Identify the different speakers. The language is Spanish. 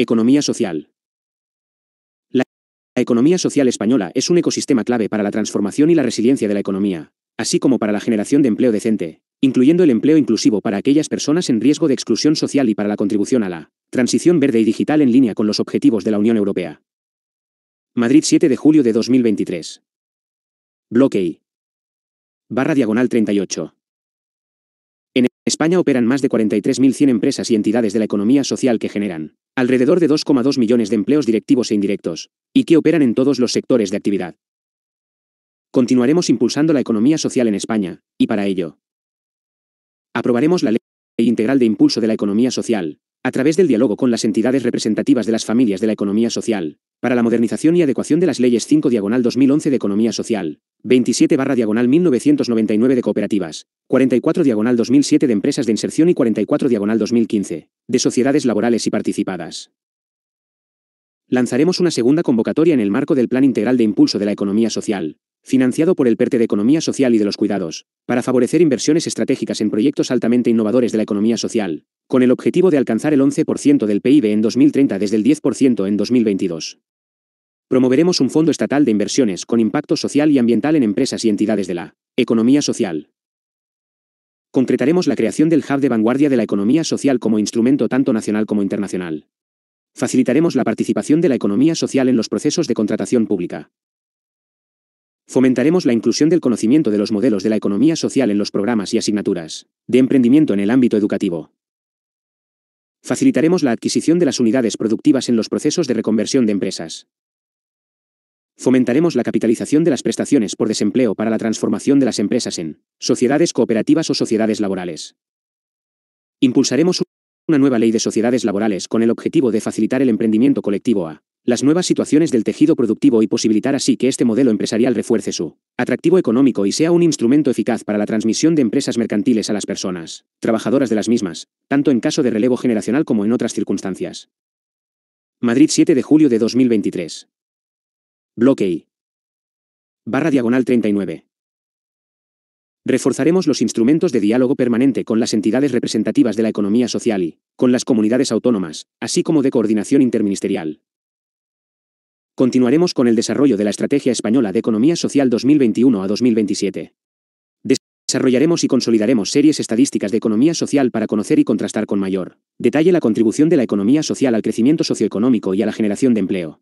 Speaker 1: Economía social. La economía social española es un ecosistema clave para la transformación y la resiliencia de la economía, así como para la generación de empleo decente, incluyendo el empleo inclusivo para aquellas personas en riesgo de exclusión social y para la contribución a la transición verde y digital en línea con los objetivos de la Unión Europea. Madrid 7 de julio de 2023. Bloque I. Barra diagonal 38. En España operan más de 43.100 empresas y entidades de la economía social que generan alrededor de 2,2 millones de empleos directivos e indirectos, y que operan en todos los sectores de actividad. Continuaremos impulsando la economía social en España, y para ello, aprobaremos la ley integral de impulso de la economía social, a través del diálogo con las entidades representativas de las familias de la economía social, para la modernización y adecuación de las leyes 5 diagonal 2011 de economía social, 27 barra diagonal 1999 de cooperativas, 44 diagonal 2007 de empresas de inserción y 44 diagonal 2015, de sociedades laborales y participadas. Lanzaremos una segunda convocatoria en el marco del Plan Integral de Impulso de la Economía Social, financiado por el PERTE de Economía Social y de los Cuidados, para favorecer inversiones estratégicas en proyectos altamente innovadores de la economía social, con el objetivo de alcanzar el 11% del PIB en 2030 desde el 10% en 2022. Promoveremos un fondo estatal de inversiones con impacto social y ambiental en empresas y entidades de la economía social. Concretaremos la creación del hub de vanguardia de la economía social como instrumento tanto nacional como internacional. Facilitaremos la participación de la economía social en los procesos de contratación pública. Fomentaremos la inclusión del conocimiento de los modelos de la economía social en los programas y asignaturas de emprendimiento en el ámbito educativo. Facilitaremos la adquisición de las unidades productivas en los procesos de reconversión de empresas. Fomentaremos la capitalización de las prestaciones por desempleo para la transformación de las empresas en sociedades cooperativas o sociedades laborales. Impulsaremos una nueva ley de sociedades laborales con el objetivo de facilitar el emprendimiento colectivo a las nuevas situaciones del tejido productivo y posibilitar así que este modelo empresarial refuerce su atractivo económico y sea un instrumento eficaz para la transmisión de empresas mercantiles a las personas, trabajadoras de las mismas, tanto en caso de relevo generacional como en otras circunstancias. Madrid 7 de julio de 2023. Bloque I. Barra diagonal 39. Reforzaremos los instrumentos de diálogo permanente con las entidades representativas de la economía social y, con las comunidades autónomas, así como de coordinación interministerial. Continuaremos con el desarrollo de la Estrategia Española de Economía Social 2021 a 2027. Desarrollaremos y consolidaremos series estadísticas de economía social para conocer y contrastar con mayor detalle la contribución de la economía social al crecimiento socioeconómico y a la generación de empleo.